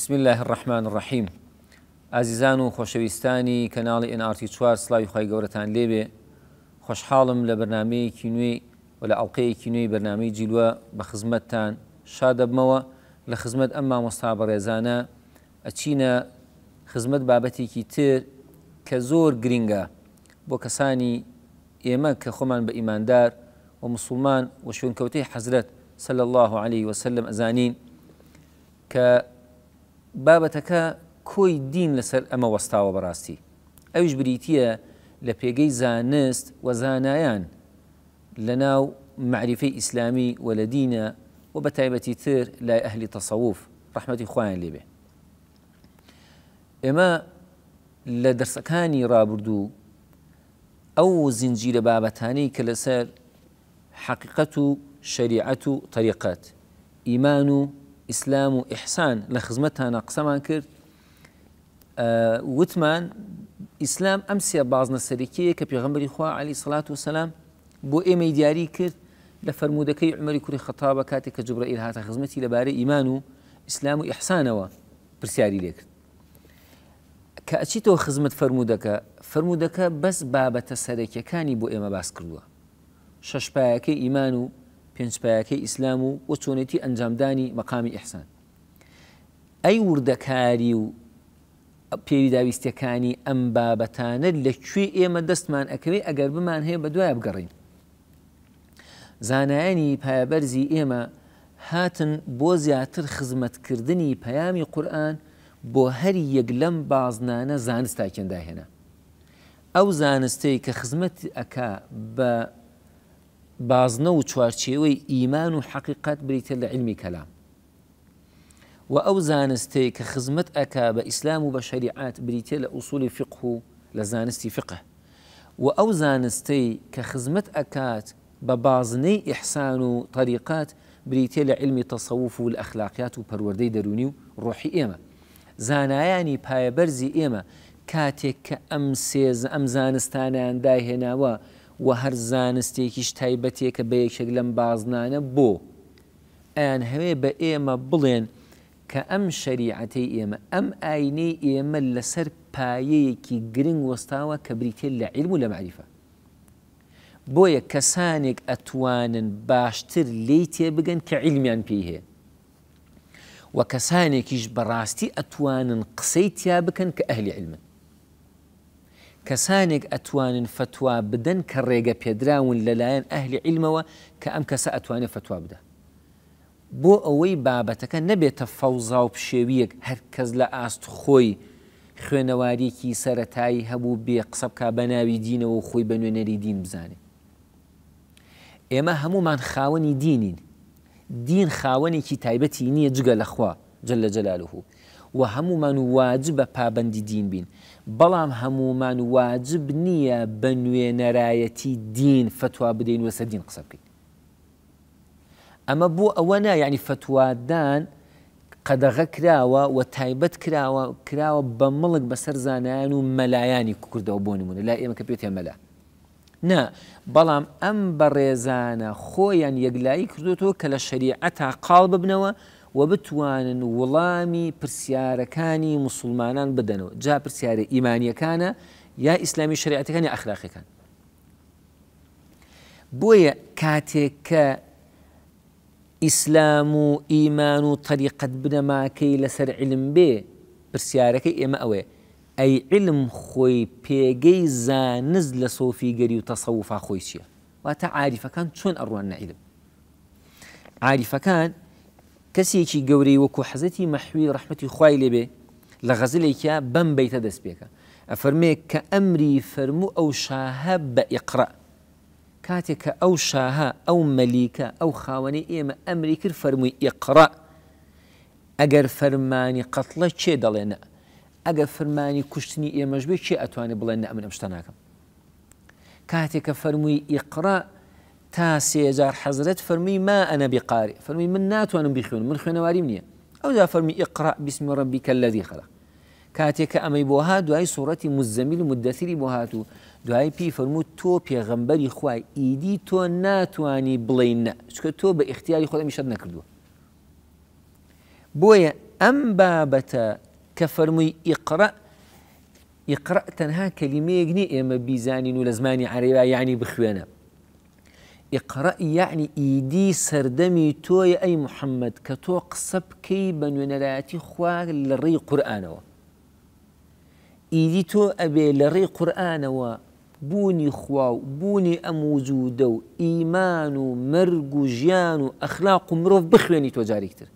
بسم الله الرحمن الرحیم ئازیزان و خۆشەویستانی کەناڵی ئNRT چوار سلاوی خی گەورەتان لێبێ خۆشحاڵم لە بەرنمەیەکی نوێی و لە ئەڵلقەیەکی نوێی بەرنمەی جیلوە بە خزمەتتان شادەبمەوە لە خزمەت ئەمما مۆستا بە ڕێزانە ئەچینە خزمەت بابەتێکی تر کە زۆر گرینگە بۆ کەسانی ئێمە کە خۆمان بە ئیماندار و مسلمان و شوونکەوتەی حەزرت سل الله عليه وسلم ئەزانین کە بابەتەکە کۆی دین لەسەر ئەمە وەستاوە بەڕاستی ئەویش بریتە لە پێگەی زانست و زانایان لە ناو معریفەی ئیسلامی و لە دینە و بە تایبەتی تر لای ئەهلی تەسەوف ڕحمەتی خۆیان لێبێ ئێمە لە دەرسەکانی ڕابردوو ئەو زیینجیرە بابەتانی کە لەسەر حقیقەت و شریعەت و ئیمان و اسلام و ئیحسان لە خزمەتتان قسەمان کرد آه، وتمان اسلام ئەم سێ بازنەسەرێکیە کە پێغمبەری خوا علی سڵات و سەسلام بۆ ئێمەی دیاری کرد لە فرەرمودەکەی عمەری کوری خەتابە کاتێک کە جبرە ئیرهاتە خزمەتی لەبارەی ئیمان و ئیسلام و ئیحسانەوە پرسیاری لێکرد کە ئەچیتەوە خزمەت فرەرمودەکە فرەرمودەکە بەس بابەتە سەرێکیەکانی بۆ ئێمە باس کردووە شەشپایەکەی ئیمان و پێنجپایەکەی ئیسلام و بۆ چۆنێتی ئەنجامدانی مەقامی ئەحسان ئەی وردەکاری و پێوی داویستەکانی ئەم بابەتانە لەکوێ ئێمە دەستمان ئەەکەوێ ئەگەر بمان هەیە بە دوایە بگەڕین زانایانی پایەبەرزی ئێمە هاتن بۆ زیاتر خزمەتکردنی پەیامی قورآن بۆ هەری یەک لەم بازنانە زانست تاکەنداهێنا ئەو زانستەی کە خزمەت ئەک بە بازنە و چوارچێوەی ئیمان و حقیقت بریتە لە علمی کەلام و ئەو زانستەی کە خزمەت ئەکا بە ئیسلام و بە شریعات بریتە لە ئووسولی فقه و لە زانستی فقه و ئەو زانستەی کە خزمەت ئەکات بە بازنەی ئیحسان و طریقات بریتە لە علمی تەسەوف و ئەخلاقیات و پەروەدەی دەرونی و ڕۆحی ئێمە زانایانی پایەبەرزی ئێمە کاتێک کە ئەم سێز ئەم زانستانیان داهێناوە و هەر زانستێکیش تایبەتێکە بە یەکێک لەم بازنانە بۆ ئەیان هەوێ بە ئێمە بڵێن کە ئەم شەریعەتی ئێمە ئەم ئاینەی ئێمە لەسەر پایەیەکی گرنگ وەستاوە کە بریتێن لە عیلم و لە معریفە بۆیە کەسانێک ئەتوانن باشتر لی تێبگەن کە عیلمیان پێی هەیە و کەسانێکیش بەڕاستی ئەتوانن قسەی تیا بکەن کە ئەهلی علمن کەسانێک ئەتوانن فتووا بدەن کە ڕێگە پێدراون لەلایەن ئەهلی عیلمەوە کە ئەم کەسە ئەتوانێت فتووا بدە. بۆ ئەوەی بابەتەکە نەبێتە فەوزا و پشێویەک هەرکەس لە ئاست خۆی خوێنەواریکی سەتایی هەبوو بێ قسە بک بە ناوی دینەوە و خۆی بە نوێنەری دین بزانێ. ئێمە هەمومان خاوەنی دینین. دین خاوەنێکی تایبەتی نییە جگە لەخوا جل لە جەلالوه و هەمومان و واجب بە پابندی دین بین بەڵام هەمومان و واجب نییە بە نوێنەرایەتی دین فتووا بدەین وەسە دین قسە بکەین ئەمە بۆ ئەوە نا یعنی فتووادان قەدەغە کراوە و تایبەت کراوە کراوە بە مڵک بەسەر زانایان و مەلایانی کوردەوە بۆ نمونە لا ئێمە کە پێێت مەلا نا بەڵام ئەم بە ڕێزانە خۆیان یەکلایی کردوەوە کە لە شریعەتا قاڵ ببنەوە و بتوانن وڵامی پرسیارەکانی مسلمانان بدەنەوە جا پرسیارە ئیمانیەکانە یا ئیسلامی شریعەتەکانی ئەخلاقیەکان بۆیە کاتێک کە ئیسلام و ئیمان و تەریقەت بنەماکەی لەسەر علم بێ پرسیارەکەی ئێمە ئەوێ ئەی علم خۆی پێگەی زانز لە سۆفیگەری و تەسەوفا خۆی چییە واتە عاریفەکان چۆن ئەڕوان نائلم عاریفەکان کەسێکی گەورەی وەکو حەزەتی مەحوی ڕحمەتی خوای لێبێ لە غەزلێکیا بەم بیتە دەست پێکە ئەفەرمێ کە ئەمری فەرموو ئەو شاهە بە ئیقرا کاتێک کە ئەو شاهە ئەو مەلیکە ئەو خاوەنەی ئێمە ئەمری کرد فەرمووی ئیقرا ئەگەر فەرمانی قەتڵە چێ دەڵێنە ئەگە فەرمانی کوشتنی ئێمەش بێ چێ ئەتوانێت بڵێن ئەمنم شتە ناکەم کاتێک کە فەرمووی تا سيجار حضرت فرمي ما أنا بقارئ فرمي من ناتوانم بخوێن من خوێنەواری منە ئەودا فەرمی ئقرا بسم ڕبیکە لەدی خەلا کاتێککە ئەمەی بۆها دوای سوورەتی مزەمیل مدەسیری بۆ هاتوو دوای پی فەرموو تۆ پێغەمبەری خوای ئیدی تۆ ناتانی بڵین نە چکە تۆ بە اختیاری خۆڵەمی شەت نەکردووە بۆیە ئەم بابەتە کە فەرمووی ئیقرە ئیقرە تەنها کەلیمەیەک نی ئێمە بیزانین و اقرأي يعني ايدي سردمي تو اي محمد كتو تۆ قسە بکەی بە نوێنەرایەتی خوار لە ڕێی قورآانەوە. ئیدی تۆ ئەبێ لە ڕێی خوا بوني بوونی ئەموجودە و ئیمان و مەرگ و ژیان و ئەخلاق و مرۆڤ بخوێنی تۆ جاریکتر.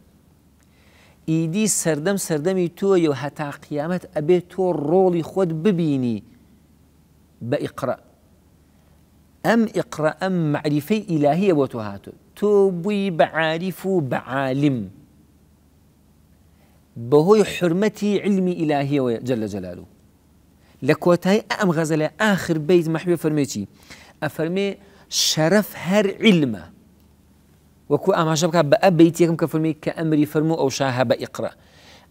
ئیدی سەردەم سەردەمی تۆیە و هەتا قیامەت ئەبێت أم إقرأ أم معرفي إلهية بۆ توبي بعارف بعالم بووی حرمتي علمي إلهية جل جلاله لكوتاي أم جلە آخر بيت کۆتایی فرميتي أفرمي شرف هر علم وكو فەرمێکی ئەفەرمێ شەرەف هەر علمە كفرمي كامري فرمو او ئە بیت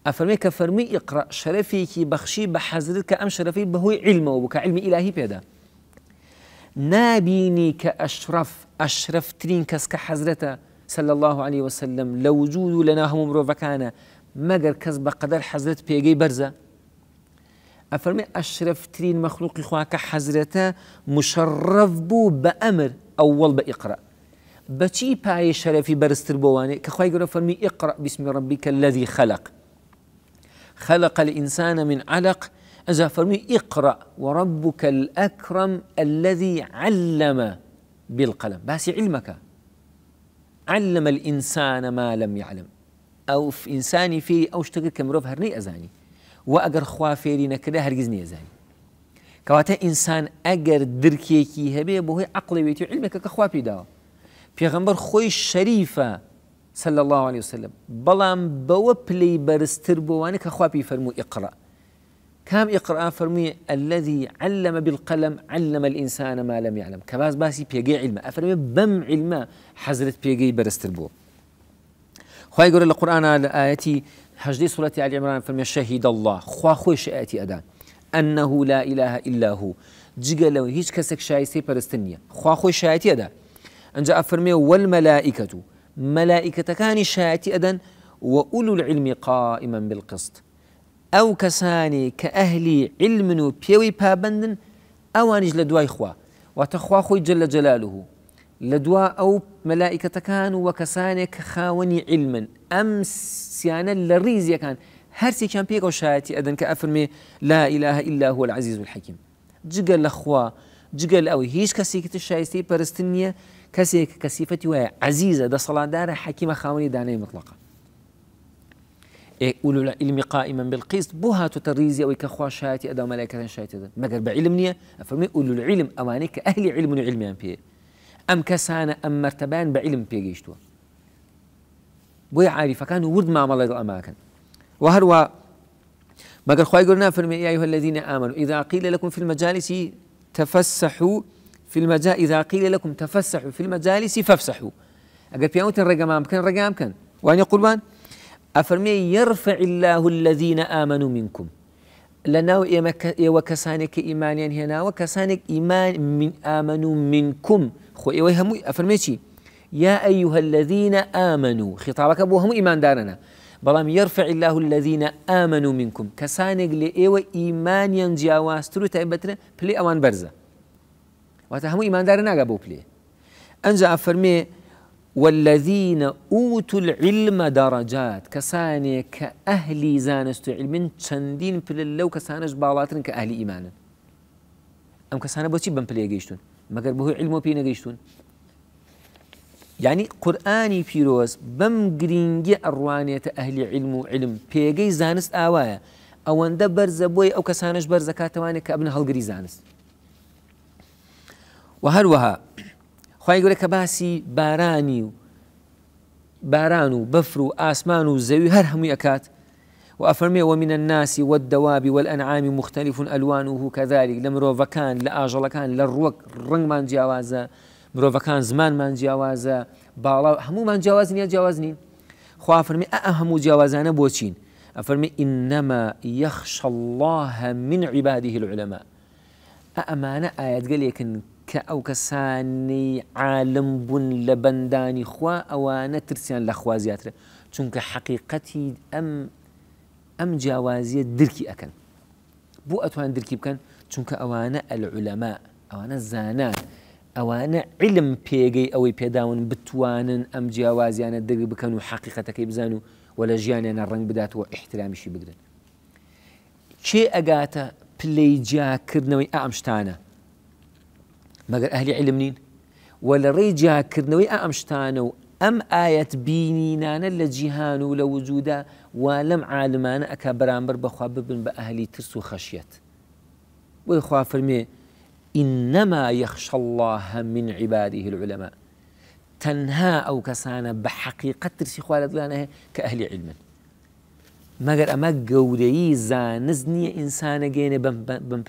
افرمي كفرمي اقرا شرفي كي بخشي ئەو شاهە شرفي ئیقرە علم کە إلهي بيدا نابيني كأشرف أشرف ترين كسك حزرتا صلى الله عليه وسلم لوجود وجود هم لەنا هەموو مرۆڤەکانە مەگەر کەس بەقدر حەزرت پێگەی بەرزە ئەفەرمێ ئەشرفترین مەخلوقی خواکە حەزرەتە مشەڕف بوو بە ئەمر ئەوەڵ بە ئیقرا بەچی پای شەرەفی بەرزتر بوانێ کە خی گەورە فەرمی ئیقرا بسم ربیکە الذي خلق خلق الإنسان من علق إذا فرمي اقرأ وربك الأكرم الذي علم بالقلم بس علمك علم الإنسان ما لم يعلم أو في إنساني في أو اشتغل كمروف هرني أزاني وأجر خوا فيري كده هرجز أزاني كواتا إنسان أجر دركيكي هبه بوهي عقلي بيتي علمك كخوا في پیغمبر خوی شریفه صلی الله علیه وسلم بلام بو پلی برستر بوانه که خوا پی فرمو اقرأ كام اقرا فرمي الذي علم بالقلم علم الإنسان ما لم يعلم كباس باسي بيجي علم افرمي بم علم حزرت بيجي پێگەی بەرزتر بووە خی گەورە لە قورآە لە ئاەتی هەژدەی سوڵەتی الله خوا خوش شعەتی ادا انه لا إله إلا هو جيجلو لەوە كسك شايسي برستنيه پەرستن نییە خوا خۆی شایەتی ئەدا والملائكه ملائكه كان و ادا واولو العلم قائما بالقسط او کەسانی کە ئەهلی علمن و پێوەی پابندن ئەوانیش لە دوای خوا واتە خۆی جل لە لدوا لە دوا ئەو مەلائیکەتەکان و وە کەسانێک کە خاوەنی علمن ئەم سیانە لە ڕیزیەکان هەرسێکیان پێکەوە شایەتی ئەدەن کە ئەفرمێ لا ئیلاه إلا هو العزیز الحەکیم جقل لە خوا جگەل هيش هیچ کەسێکتر شایستی پەرستن نییە کەسێک کەسیفەتی وایە عزیزە حكيمه حەکیمە خاوەنی دانەی مطلقە إيه، اولو العلم قائما بالقسط بها تتريزي او كخوا شاتي ادا خوا شاتي ما قال بعلم نية افرمي اولو العلم ئەوانەی اهلي ئەهلی علم و يعني ام پێ ام کەسانە ئەم مەرتەبان بە علم پێگەیشتووە بۆی عریفەکان و ورد الاماكن وهروا ما قال خوي قلنا گەورنا يا ايها الذين امنوا اذا قيل لكم في المجالس تفسحوا في المجال إذا قيل لكم تفسحوا في المجالس فافسحوا أقل بيانوتن الرقم امكن الرقم امكن وأن يقول وان أفرمي يرفع الله الذين آمنوا منكم منکم لە إيمانيا هنا وكسانك إيمان من آمنوا منكم منکم خۆ ئێوەی هەمووی ئەفەرمێکی یا ئەیوه الذيە ئامن و خیتابەکە بۆ هەموو ئیماندارەنە الله الذين آمنوا منكم كسانك کەسانێک لێ ئێوە ئیمانیان تأبتنا بلي أوان پلی ئەوان إيمان دارنا هەموو بلي أنجا أفرمي پلێ والذين اوتوا العلم درجات كساني كأهلي زانست علم چندين لو كسانش باواترن كأهلي إيمانا أم كسانا بوشي جيشتون ما مگر بهو علمو بينا جيشتون يعني قرآني فيروز بم جرينجي أروانية أهلي علم علم بيجي زانست آوايا او بەرزە بوي أو کەسانش بەرزەکاتوانێت كاتواني كابن هەڵگری زانست. و هەروەها خی گەورەکە باسی بارانی و باران و بەفر و ئاسمان و زەوی هەر هەمووی ئەکات وأفرمي ومن الناس والدواب والأنعام مختلف ألوانه كذلك لمروفكان لآجلكان للروك رنگ من جاوازة مروفكان زمان من جاوازة بالا همو من جاوازن يا جاوازنين خوا فرمي اه همو جاوازانه بوچين أفرمي إنما يخشى الله من عباده العلماء امانه آيات قال لكن کە ئەو کەسانی عالم بوون لە بەندانی خوا ئەوانە ترسیان لە خوا زیاترە چونکە حقیقەتی ئەم ئەم جیاوازیە درکی ئەەکەن بۆ ئەتوان درکی بکەن چونکە ئەوانە ئەلعولەما ئەوانە زانان ئەوانە علم پێگەی ئەوەی پێداون بتوانن ئەم جیاوازیانە دەرگ بکەن و حقیقەتەکەی بزان و وە لە ژیانیانە ڕنگ بداتەوە احترامیشی بگرن. چێ ئەگاتە پلەی جاکردنەوەی ئامشتانە مگر ئەهلی علم نین و لە ڕێی جیاکردنەوەی ئەمشتانە و ئەم ئاەت لوجودا ولم جیهان و لە وجودا ببن بأهلي ترسو ترس و خەشیەت إنما يخشى الله من عباده العلماء تنها أو كسانا بحقيقة ترسي ترسی خوارەتلانە کە ئەهلی علمن مەگەر ئەمە گەورەی زانست نییە ئینسانە گەێنێ بم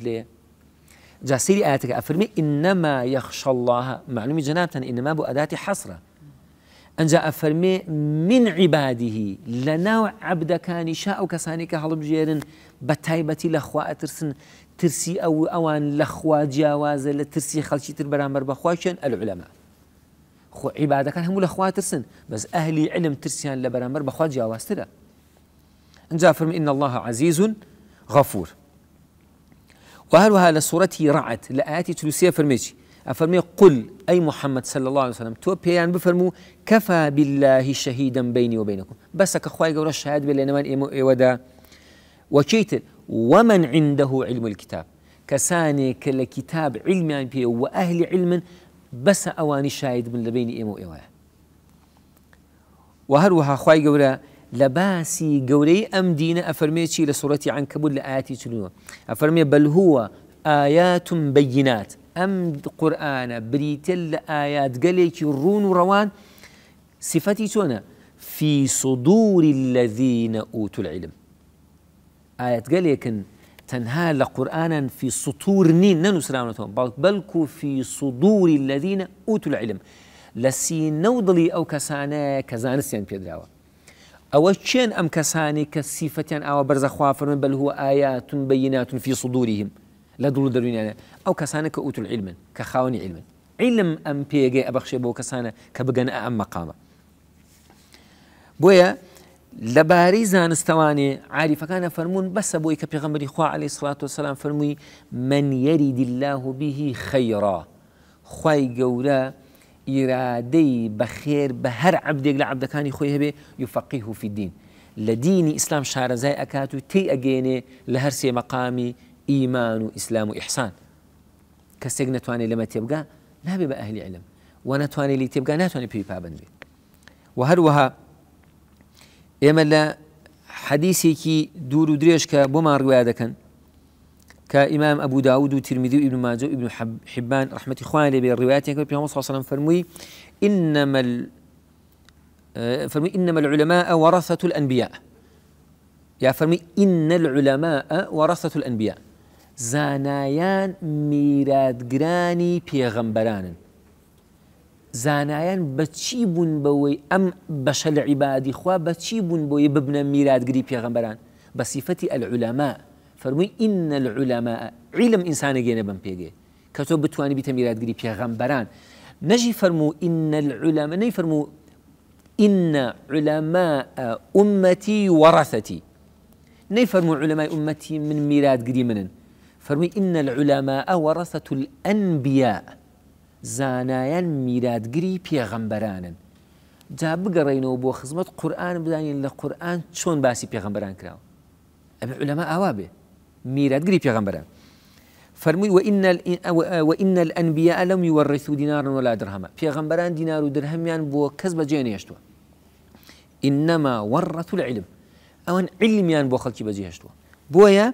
جا سيري آياتك أفرمي إنما يخشى الله معلومي جنابتا إنما بؤداتي حصرة أن جاء أفرمي من عباده لناو عبدك شاء كسانيك هلب جيرن بتايبتي لخوا أترسن ترسي أو أوان لخوا جاوازة لترسي خلشي تربرامبر بخواشن العلماء خو عبادة كان هم لخوا ترسن بس أهلي علم ترسيان جاواز بخوا أن جاء أفرمي إن الله عزيز غفور وهلوها لسورتي رعت لآياتي تلوسية فرميشي أفرمي قل أي محمد صلى الله عليه وسلم تو بيان يعني بفرمو كفى بالله شهيدا بيني وبينكم بس كخواي قول الشهاد بالإنمان إيودا إيه وكيتل ومن عنده علم الكتاب كساني كل كتاب علم يعني وأهل علم بس أواني شاهد من لبيني إيمو إيوه وهروها خواي قولها لباسي قولي أم دينا أفرمي شي لە عنكبوت لآياتي لە أفرمي بل هو آيات بينات أم قرآن بريتل آيات قليك الرون روان صفتي تونا في صدور الذين أوتوا العلم آيات قال تنهى تنها لقرآنا في سطور نين ننسرانتهم بل في صدور الذين أوتوا العلم لسي نوضلي أو كسانا كزانسيان بيدراوة أو شين أم كساني كصفة أو برز خوافر بل هو آيات بينات في صدورهم لا دول دلوين يعني أو كساني كأوت العلم كخاوني علم علم أم بيجي أبخش بو كسانا كبجن أم مقامه بويا لباري استواني عارف كان فرمون بس أبوي كبيغمبر إخوة عليه الصلاة والسلام فرموي من يريد الله به خيرا خوي قولا إرادي بخير بهر عبدك لعبد كان يخويه به يفقهه في الدين لديني إسلام شعر زي أكاتو تي أجيني لهرسي مقامي إيمان وإسلام وإحسان كسجنة تواني لما تبقى لا بيبقى أهل علم وانا تواني اللي تبقى لا تواني بيبقى بندي وهروها إما حديثي كي دور ودريش كبوما رواية كان كإمام أبو داود وترمذي وابن ماجه وابن حبان رحمة إخوان لبي الروايات يقول صلى الله عليه وسلم فرمي إنما ال آه، فرمي إنما العلماء ورثة الأنبياء يا فرمي إن العلماء ورثة الأنبياء زانايان ميراد جراني زانایان بەچی بوون بەوەی بوي أم بشل عبادي خوا بەچی بوي ببنا ميراد جري پێغەمبەران بە سیفەتی العلماء فەرمووی ئینە لە عولەما عیلم ئینسانە گێنە بم پێگێ کە تۆ بتوانانی بیتە میراتگیری پێغەمبەران نەژی فەرموو ئینە العولەمە نەی إن علماء أمتي ورثتي نەی فەرمو علماء أمتي من میراتگیری منن فەرمی إن العلماء ورثة الأنبياء زانایان میراتگیری پێغەمبەرانن جا بگەڕێنەوە بۆ خزمەت قورآن بدانین لە قورآن چۆن باسی پێغەمبەران کراوە ئەبێ علەما ئاوا بێ ميراتجري في غمرة فرمي وإن وإن الأنبياء لم يورثوا دينارا ولا درهما في غمران دينار ودرهم يعني بو كسب جين يشتوى إنما ورثوا العلم أو أن علم يعني بو خلكي بجي يشتوى بويا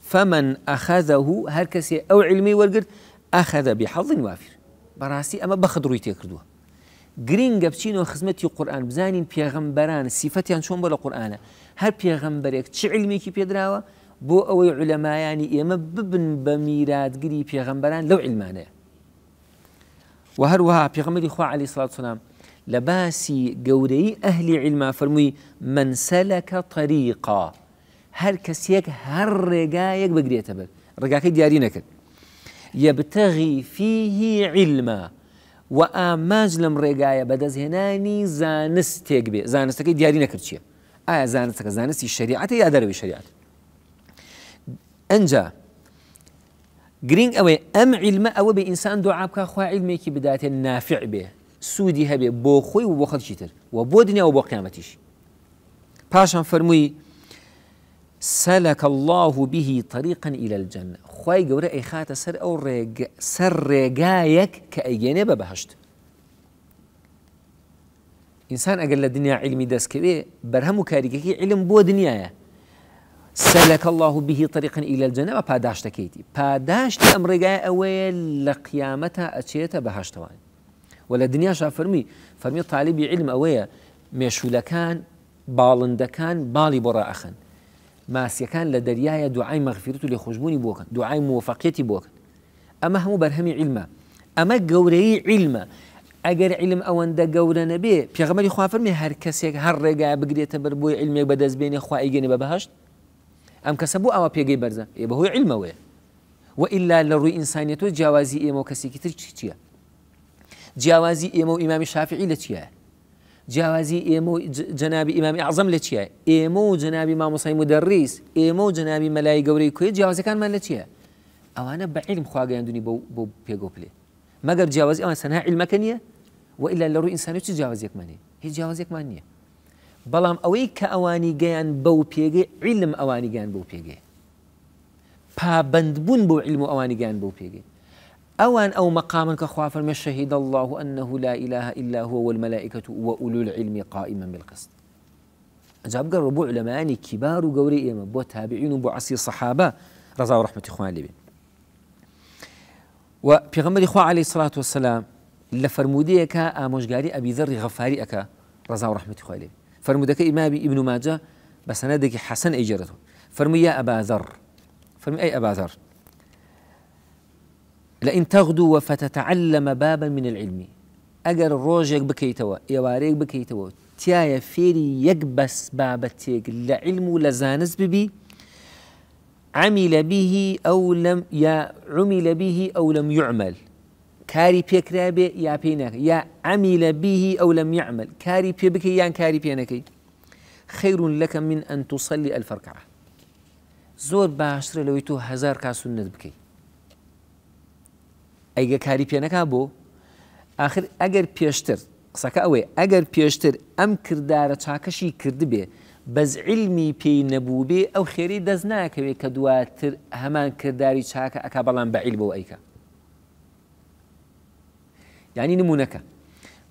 فمن أخذه هركسي أو علمي ورقر أخذ بحظ وافر براسي أما بخدرو يتكردوه جرين قبشين وخدمتي القرآن بزانين في غمران صفتي عن شون بلا قرآن هل في غمبرك تش علمي كي بيدراوه بو أوي علماء يعني يم ببن بميرات قري بيغمبران لو علمانة وهروها بيغمبر إخوة عليه الصلاة والسلام لباسي قوري أهل علماء فرمي من سلك طريقا هر كسيك هر رقايك بقري أتبر رقاك ديارينك يبتغي فيه علما وآماج لم رقايا بدا زهناني زانستيك بي زانستك ديارينك آه زانستك زانستي الشريعة يا دروي الشريعة انجا گرنگ ئەوەی ئەم عیلمە ئەوە بە ئینسان خو علمي عیلمێکی بداتێ نافع به سودي هەبێ بو خۆی و بو خل تر و بو دنيا و بو قيامتيش پاشان فەرمووی سلك الله به طريقا إلى الجنة خوي گەورە اي خاتە سر او سەر سر کە ئەیگەێنێ بە بەهشت ئینسان ئەگەر لە دنیا علمی دەستکەوێ علم بۆ دنیاە سلك الله به طريقا إلى الجنة ما پاداش تكيتي باداش تي جاي أوي لقيامتها أتشيتا بهاش توان ولا دنيا شافرمي فرمي طالب طالبي علم أويا مشولكان باڵندەکان باڵی بۆ ڕائخن ماسیەکان لە دەریایە دوعای لدريا دعاء لێ خۆشببوونی بوك دعاء موفقيتي بۆکەن اما هم بەرهەمی علم اما گەورەی علم ئەگەر علم ئەوەندە گەورە نەبێ پێغمەری خوافرمی هەر هر هەر ڕێگای تبر بەر علم بدز بيني خوایگەنی بە بەهشت ام كسبو او ئەوە پێگەی بەرزە هو علمه علمەوەە و ئللا لە ڕووی ئینسانیەتۆ جیاوازی ئێمە و کەسێکی تر چی چییە جیاوازی ئێمە و ئیمامی شافعی لە چیە جیاوازی ئێمە و جەنابی ئیمامی عزم لە چیە ئێمە و جەنابی مامۆسای مدەڕیس ئێمە و جەنابی مەلای گەورەی کوێ جیاوازەکانمان لە چییە ئەوانە بە علم خواگەاندنی بۆ پێگۆپلێ مەگەر جیاوازی ئەوان سەنها علمەکە نییە و بەڵام ئەوەی کە ئەوانی گەیان بەو پێگەی عیلم ئەوانی گیان بۆ پێگەی پابندبوون بۆ علم و ئەوانی گیان بۆ پێگەی ئەوان ئەو مەقامن کە خوافەرمە شەهید الله أنه لا إله إلا هو والملائكة وأولو العلم قائما بالقسط جاب قال ربوع لماني كبار وقوري إيما بو تابعين وبو عصي صحابة رضا ورحمة إخوان لبي وبيغمبر إخوة عليه الصلاة والسلام لفرموديك آموشقاري أبي ذر غفاري أكا رضا ورحمة إخوان لبي فرمو فرمودەکە ئیمامی إيه؟ ئیبن ماجە بە سەنەدێکی فرمو يا أبا ذر فرمو أي أبا ذر لئن تغدو وفتتعلم بابا من العلم أجر روجك بكيتوا يا واريك تایە تيا یەک بەس بابەتێک لە علم و لە عمل به أو لم يا عمل به أو لم يعمل کاری پێکرا بێ یا پێی نەکە یا ئەمی لە بیهی ئەو لەم یعمل کاری پێ بکەی یان کاری پێنەکەی خەیرون لەکە من ئەن تووسەلی ئەلفەرقع زۆر باشترە لەوەی تۆ هزار کاسونت بکەی ئەیگە کاری پێنەکە بۆ آخر ئەگەر پێشتر قسەکە ئەوێ ئەگەر پێشتر ئەم کردارە چاکەشی کردبێ بەز علمی پێی نەبوو بێ ئەو خێری دەست ناکەوێت کە دواتر هەمان کردداری چاکە ئەک بەڵام بە عیل بۆ ئەیکە يعني نمونك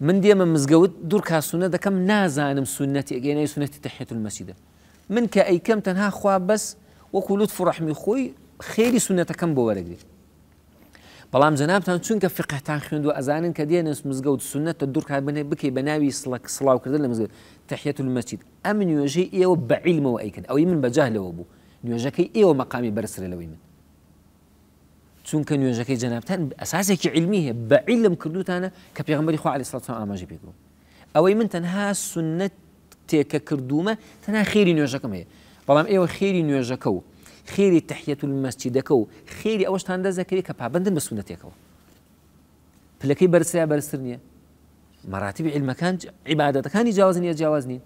من ديما مزقود دور كاسونة دا كم نازانم سنتي اجيني سنتي تحية المسجد من كأي كم تنها خوا بس وكلوت فرح خوي خيري سنة كم بورق دي بلام زناب تان تون كفقه تان خيون دو ازانن كدين اسم مزقود سنة دور كابنه بكي بناوي صلاك صلاو كردن لمزقود تحية المسجد امن يوجي ايو بعلم وايكن او يمن بجاهل وابو نيوجاكي ايو مقامي برسر لويمن چونکە نوێژەکەی جەنابان ئەساسێکی علمی هەیە بە عیلم کردوتانە کە پێغمبەری خوا علیسڵاتان ئاماژی پێکو ئەوەی من تەنها سنت تێکە کردومە تەنها خێری نوێژەکەم هەیە بەڵام ئێوە خێری نوێژەکە و خێری تحیەت مەسجدەکە و خێری ئەوەشتان دەزەکەی کە پابندن بە سونەتێکەوە پلەکەی بەرسیا بەرزتر نییە مەراتیبی علمەکان عیباەتەکانی جیاواز نیە جیاواز نین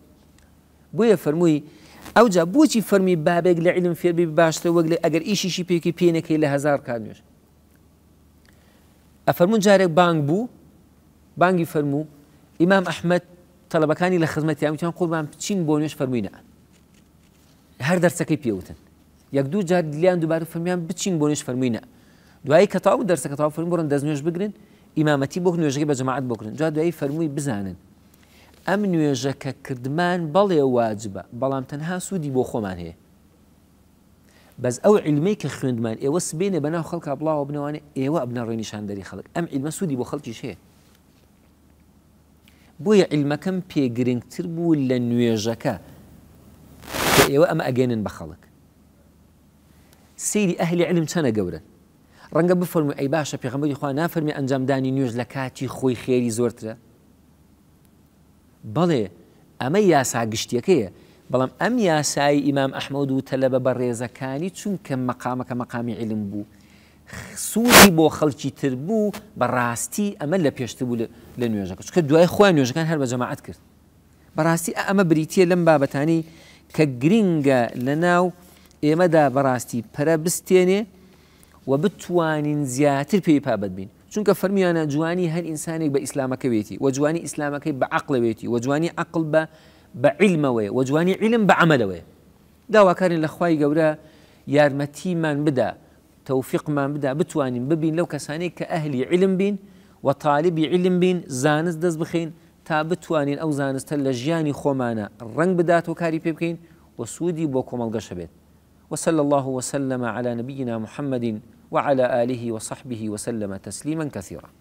بۆیە فەرمووی ئەوجا بۆچی فەرمی بابێک لە علم فێربی باشتە وەک لە ئەگەر ئیشیشی پێکی پێنەکەی لە هزار کانێش ئەفەرمون جارێک بانگ بوو بانگی فەرموو ئیمام ئەحمد تەلبەکانی لە خزمەتی ئەمیان قوربان بچین بۆ نوێش فەرمووینە هەر دەرسەکەی پێوتن یەک دوو جار لیان دووبارە فەرمیان بچین بۆ نوێش فەرمووینە دوایی کە تاو دەرسەکە تاو فەرمی بڕن دەست نوێش بگرن ئیمامەتی بۆ نوێژەکە بە جەماعات بکرن جا دوایی فەرمووی بزانن ئەم نوێژەکە کردمان بەڵێ واجبە بەڵام تەنها سوودی بۆ خۆمان هەیە بەس ئەو علمەی کە خوێندمان ئێوە سبێنێ بەناو خەڵکە بڵاوە بنەوانێ ئێوە ئەبنەڕێنیشان دەری خەڵک ئەم علمە سوودی بۆ خەڵکیش هەیە بۆیە علمەکەم پێگرنگتر بوو لە نوێژەکە کە ئێوە ئەمە ئەگەێنن بە خەڵک سری ئەهلی علم چەنە گەورن ڕەنگە بفەرمو ئەی باشە پێخەمەری خوا نافەرمی ئەنجامدانی نوێژ لە کاتی خۆی خێری زۆرترە بەڵێ ئەمە یاسا گشتیەکەیە بەڵام ئەم یاسایی ئیمام ئەحمەد و تەلەبە بە ڕێزەکانی چونکە مەقامەکە مەقامی علم بوو. سوودی بۆ خەڵکی تر بوو بەڕاستی ئەمە لە پێشتر بوو لە نوێژەکە چکە دوای خۆیان نوێژەکان هەر بە جەماعات کرد. بەڕاستی ئەمە بریتە لەم بابەتانی کە گرینگە لە ناو ئێمەدا بەڕاستی پەرە بستێنێ و بتوانین زیاتر پێی پابەت بین. چونکە فەرمیانە جوانی هەر ئینسانێک بە ئیسلامەکەوێتی و جوانی ئیسلامەکەی بە عقلەوێتی و جوانی عقل بە بە عیلمەوەی و جوانی عیلم بە عملەوەی داواکارین لە خی گەورە یارمەتیمان بدا تەوفیقمان بدا بتوانین ببین لەو کەسانی کە ئەهلی عیلم بین و تاالبی عیلم بین زانست دەست بخین تا بتوانین ئەو زانستە لە ژیانی خۆمانە ڕنگ بداتەوە کاری پێ بکەین و سوودی بۆ کۆمەڵگەشە بێت وصلى الله وسلم على نبينا محمد وعلى آله وصحبه وسلم تسليما كثيرا